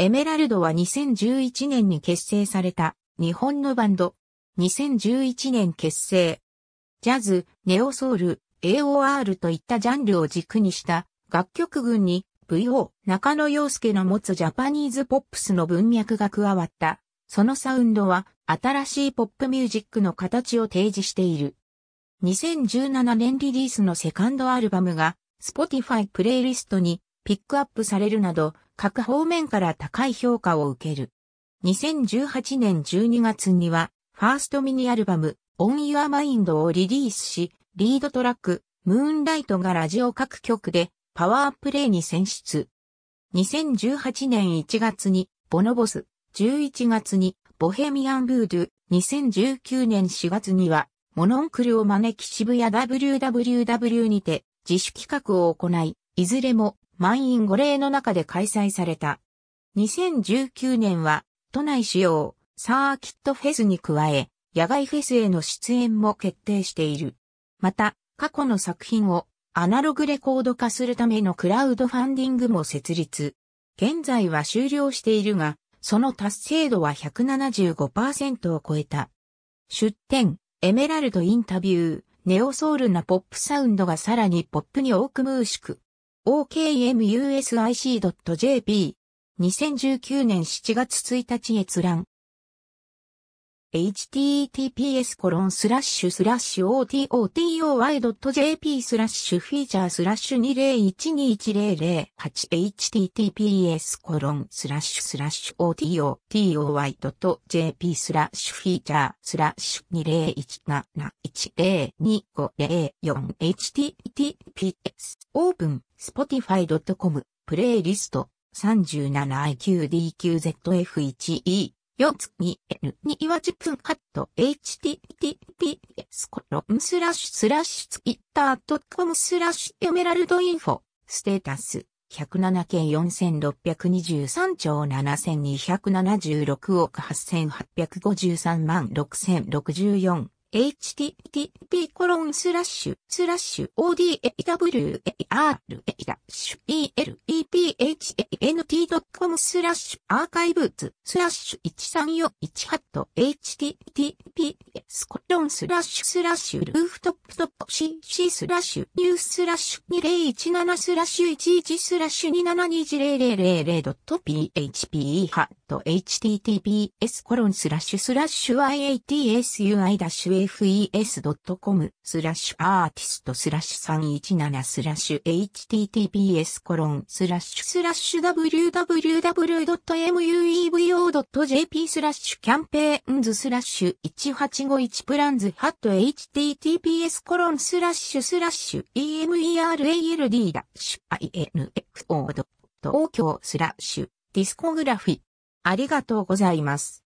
エメラルドは2011年に結成された日本のバンド。2011年結成。ジャズ、ネオソウル、AOR といったジャンルを軸にした楽曲群に VO 中野洋介の持つジャパニーズポップスの文脈が加わった。そのサウンドは新しいポップミュージックの形を提示している。2017年リリースのセカンドアルバムが Spotify プレイリストにピックアップされるなど各方面から高い評価を受ける。2018年12月には、ファーストミニアルバム、On Your Mind をリリースし、リードトラック、ムーンライトがラジオ各局でパワープレイに選出。2018年1月にボノボス、11月にボヘミアンブードゥ、2019年4月にはモノンクルを招き渋谷 WWW にて自主企画を行い、いずれも満員御礼の中で開催された。2019年は、都内主要、サーキットフェスに加え、野外フェスへの出演も決定している。また、過去の作品をアナログレコード化するためのクラウドファンディングも設立。現在は終了しているが、その達成度は175%を超えた。出展、エメラルドインタビュー、ネオソウルなポップサウンドがさらにポップに多く濃縮。okmusic.jp。2019年7月1日閲覧。https コロンスラッシュスラッシュ ototoy.jp スラッシュフィーチャースラッシュ2012100 https コロンスラッシュスラッシュ ototoy.jp スラッシュフィーチャースラッシュ20171010254 https オープン spotify.com プレイリスト 37iqdqzf1e 四つ n 2は10分カット https コロンスラッシュスラッシュツイッタードコムスラッシュエメラルドインフォステータス107件4623兆7276億8853万6064 http コロンスラッシュスラッシュ odawer ダッシュ plephant.com スラッシュアーカイブズスラッシュ13418 http スコロンスラッシュスラッシュルーフトップトップ cc スラッシュニューススラッシュ2017スラッシュ11スラッシュ 2720000.php ハット https コロンスラッシュスラッシュ iatsuI ダッシュ f e s c o m スラッシュアーティストスラッシュ317スラッシュ https コロンスラッシュスラッシュ www.muevo.jp スラッシュキャンペーンズスラッシュ1851プランズハット https コロンスラッシュスラッシュ emerald ダッシュ info 東京スラッシュディスコグラフィありがとうございます。